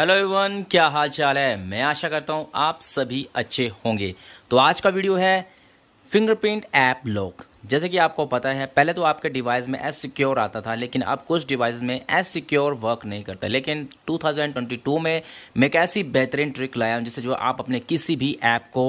hello everyone क्या हाल चाल है मैं आशा करता हूँ आप सभी अच्छे होंगे तो आज का वीडियो है फिंगरप्रिंट ऐप लॉक जैसे कि आपको पता है पहले तो आपके डिवाइस में एस सिक्योर आता था लेकिन अब कुछ डिवाइस में एस सिक्योर वर्क नहीं करता लेकिन 2022 में मैं एक ऐसी बेहतरीन ट्रिक लाया हूँ जिससे जो आप अपने किसी भी ऐप को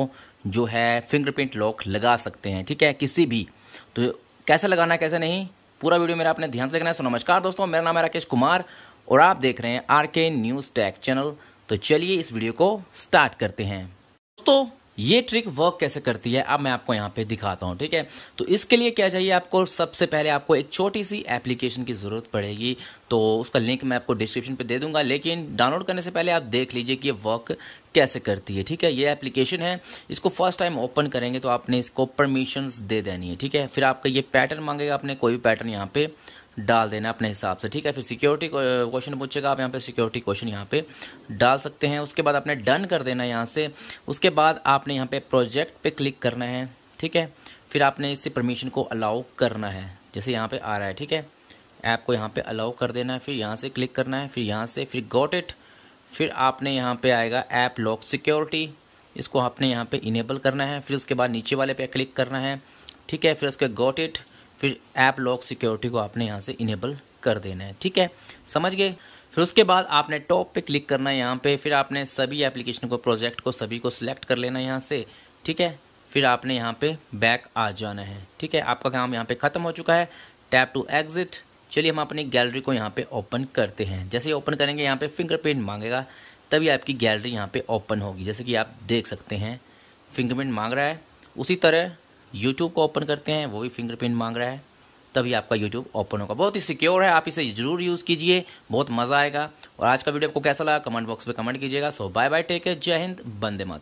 जो है फिंगरप्रिंट लॉक लगा सकते हैं ठीक है किसी भी तो कैसे लगाना कैसे नहीं पूरा वीडियो मेरा आपने ध्यान से देखना है सो नमस्कार दोस्तों मेरा नाम है राकेश कुमार और आप देख रहे हैं आर के न्यूज़ टैक चैनल तो चलिए इस वीडियो को स्टार्ट करते हैं दोस्तों ये ट्रिक वर्क कैसे करती है अब मैं आपको यहाँ पे दिखाता हूँ ठीक है तो इसके लिए क्या चाहिए आपको सबसे पहले आपको एक छोटी सी एप्लीकेशन की ज़रूरत पड़ेगी तो उसका लिंक मैं आपको डिस्क्रिप्शन पे दे दूंगा लेकिन डाउनलोड करने से पहले आप देख लीजिए कि ये वर्क कैसे करती है ठीक है ये एप्लीकेशन है इसको फर्स्ट टाइम ओपन करेंगे तो आपने इसको परमिशन दे देनी है ठीक है फिर आपका ये पैटर्न मांगेगा आपने कोई भी पैटर्न यहाँ पर डाल देना अपने हिसाब से ठीक है फिर सिक्योरिटी क्वेश्चन पूछेगा आप यहाँ पे सिक्योरिटी क्वेश्चन यहाँ पे डाल सकते हैं उसके बाद आपने डन कर देना है यहाँ से उसके बाद आपने यहाँ पे प्रोजेक्ट पे क्लिक करना है ठीक है फिर आपने इससे परमिशन को अलाउ करना है जैसे यहाँ पर आ रहा है ठीक है ऐप को यहाँ पर अलाउ कर देना है फिर यहाँ से क्लिक करना है फिर यहाँ से फिर गोट इट फिर आपने यहाँ पर आएगा ऐप लॉक सिक्योरिटी इसको आपने यहाँ पे इनेबल करना है फिर उसके बाद नीचे वाले पे क्लिक करना है ठीक है फिर उसके गोट इट फिर ऐप लॉक सिक्योरिटी को आपने यहाँ से इनेबल कर देना है ठीक है समझ गए फिर उसके बाद आपने टॉप पे क्लिक करना है यहाँ पे फिर आपने सभी एप्लीकेशन को प्रोजेक्ट को सभी को सिलेक्ट कर लेना है यहाँ से ठीक है फिर आपने यहाँ पे बैक आ जाना है ठीक है आपका काम यहाँ पे ख़त्म हो चुका है टैप टू एग्जिट चलिए हम अपनी गैलरी को यहाँ पे ओपन करते हैं जैसे ही ओपन करेंगे यहाँ पे फिंगरप्रिंट मांगेगा तभी आपकी गैलरी यहाँ पे ओपन होगी जैसे कि आप देख सकते हैं फिंगरप्रिंट मांग रहा है उसी तरह यूट्यूब को ओपन करते हैं वो भी फिंगरप्रिंट मांग रहा है तभी आपका यूट्यूब ओपन होगा बहुत ही सिक्योर है आप इसे जरूर यूज़ कीजिए बहुत मज़ा आएगा और आज का वीडियो आपको कैसा लगा कमेंट बॉक्स में कमेंट कीजिएगा so bye bye take care जय हिंद बंदे मात